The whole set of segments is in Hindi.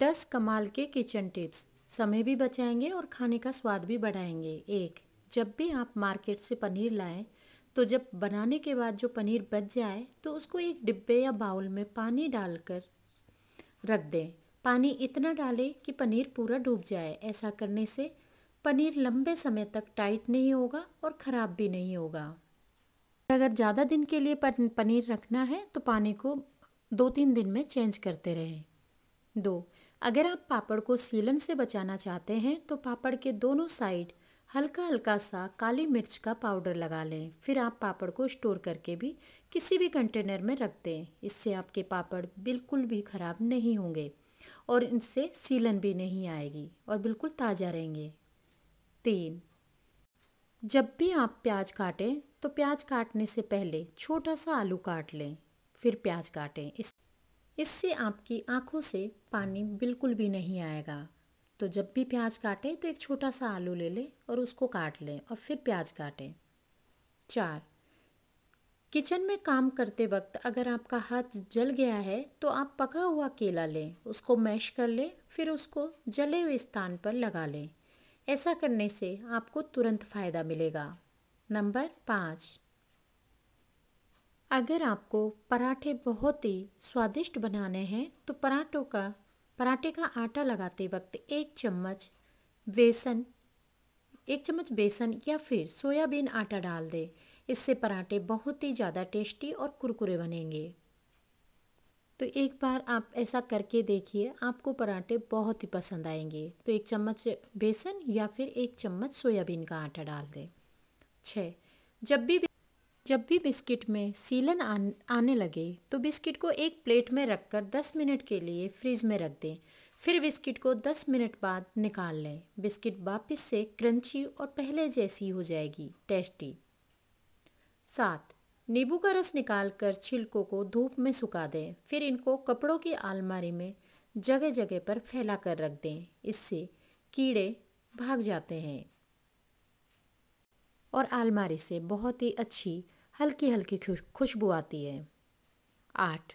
दस कमाल के किचन टिप्स समय भी बचाएंगे और खाने का स्वाद भी बढ़ाएंगे एक जब भी आप मार्केट से पनीर लाएं तो जब बनाने के बाद जो पनीर बच जाए तो उसको एक डिब्बे या बाउल में पानी डालकर रख दें पानी इतना डालें कि पनीर पूरा डूब जाए ऐसा करने से पनीर लंबे समय तक टाइट नहीं होगा और ख़राब भी नहीं होगा अगर ज़्यादा दिन के लिए पनीर रखना है तो पानी को दो तीन दिन में चेंज करते रहें दो अगर आप पापड़ को सीलन से बचाना चाहते हैं तो पापड़ के दोनों साइड हल्का हल्का सा काली मिर्च का पाउडर लगा लें फिर आप पापड़ को स्टोर करके भी किसी भी कंटेनर में रख दें इससे आपके पापड़ बिल्कुल भी ख़राब नहीं होंगे और इनसे सीलन भी नहीं आएगी और बिल्कुल ताज़ा रहेंगे तीन जब भी आप प्याज काटें तो प्याज काटने से पहले छोटा सा आलू काट लें फिर प्याज काटें इस इससे आपकी आंखों से पानी बिल्कुल भी नहीं आएगा तो जब भी प्याज काटें तो एक छोटा सा आलू ले लें और उसको काट लें और फिर प्याज काटें चार किचन में काम करते वक्त अगर आपका हाथ जल गया है तो आप पका हुआ केला लें उसको मैश कर लें फिर उसको जले हुए स्थान पर लगा लें ऐसा करने से आपको तुरंत फ़ायदा मिलेगा नंबर पाँच अगर आपको पराठे बहुत ही स्वादिष्ट बनाने हैं तो पराठों का पराठे का आटा लगाते वक्त एक चम्मच बेसन एक चम्मच बेसन या फिर सोयाबीन आटा डाल दें इससे पराठे बहुत ही ज़्यादा टेस्टी और कुरकुरे बनेंगे तो एक बार आप ऐसा करके देखिए आपको पराठे बहुत ही पसंद आएंगे तो एक चम्मच बेसन या फिर एक चम्मच सोयाबीन का आटा डाल दें छः जब भी जब भी बिस्किट में सीलन आने लगे तो बिस्किट को एक प्लेट में रखकर 10 मिनट के लिए फ्रिज में रख दें फिर बिस्किट को 10 मिनट बाद निकाल लें बिस्किट वापस से क्रंची और पहले जैसी हो जाएगी टेस्टी सात नींबू का रस निकाल कर छिलकों को धूप में सुखा दें फिर इनको कपड़ों की आलमारी में जगह जगह पर फैला कर रख दें इससे कीड़े भाग जाते हैं और आलमारी से बहुत ही अच्छी हल्की हल्की खुशबू आती है आठ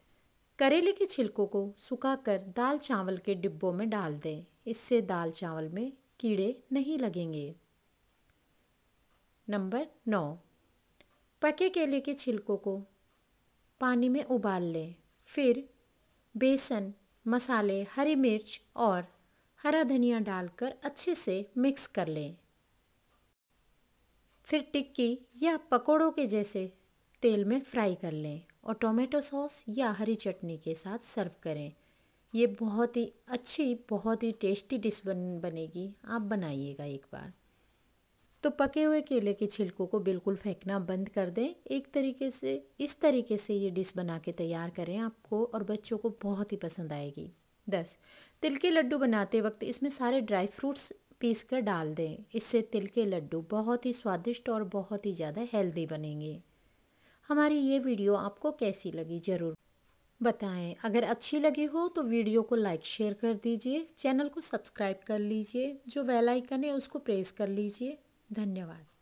करेले के छिलकों को सुखाकर दाल चावल के डिब्बों में डाल दें इससे दाल चावल में कीड़े नहीं लगेंगे नंबर नौ पके केले के छिलकों को पानी में उबाल लें फिर बेसन मसाले हरी मिर्च और हरा धनिया डालकर अच्छे से मिक्स कर लें फिर टिक्की या पकोड़ों के जैसे तेल में फ्राई कर लें और टोमेटो सॉस या हरी चटनी के साथ सर्व करें ये बहुत ही अच्छी बहुत ही टेस्टी डिश बन बनेगी आप बनाइएगा एक बार तो पके हुए केले के छिलकों को बिल्कुल फेंकना बंद कर दें एक तरीके से इस तरीके से ये डिश बना के तैयार करें आपको और बच्चों को बहुत ही पसंद आएगी दस तिल के लड्डू बनाते वक्त इसमें सारे ड्राई फ्रूट्स पीस कर डाल दें इससे तिल के लड्डू बहुत ही स्वादिष्ट और बहुत ही ज़्यादा हेल्दी बनेंगे हमारी ये वीडियो आपको कैसी लगी ज़रूर बताएं अगर अच्छी लगी हो तो वीडियो को लाइक शेयर कर दीजिए चैनल को सब्सक्राइब कर लीजिए जो वेल आइकन है उसको प्रेस कर लीजिए धन्यवाद